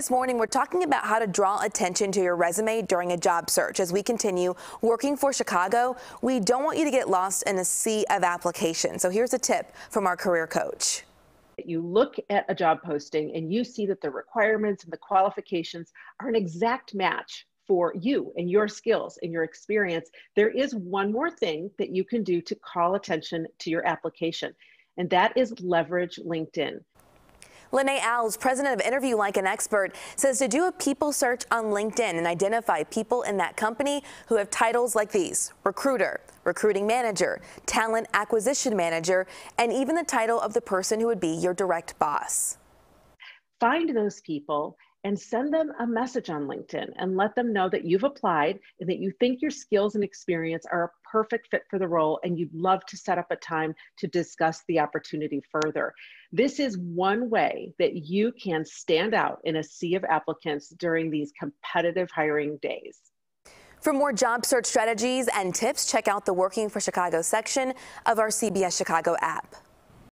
This morning, we're talking about how to draw attention to your resume during a job search. As we continue working for Chicago, we don't want you to get lost in a sea of applications. So here's a tip from our career coach. You look at a job posting and you see that the requirements and the qualifications are an exact match for you and your skills and your experience. There is one more thing that you can do to call attention to your application, and that is leverage LinkedIn. Lene Owls, president of Interview Like an Expert, says to do a people search on LinkedIn and identify people in that company who have titles like these recruiter, recruiting manager, talent acquisition manager, and even the title of the person who would be your direct boss. Find those people and send them a message on LinkedIn and let them know that you've applied and that you think your skills and experience are a perfect fit for the role and you'd love to set up a time to discuss the opportunity further. This is one way that you can stand out in a sea of applicants during these competitive hiring days. For more job search strategies and tips, check out the Working for Chicago section of our CBS Chicago app.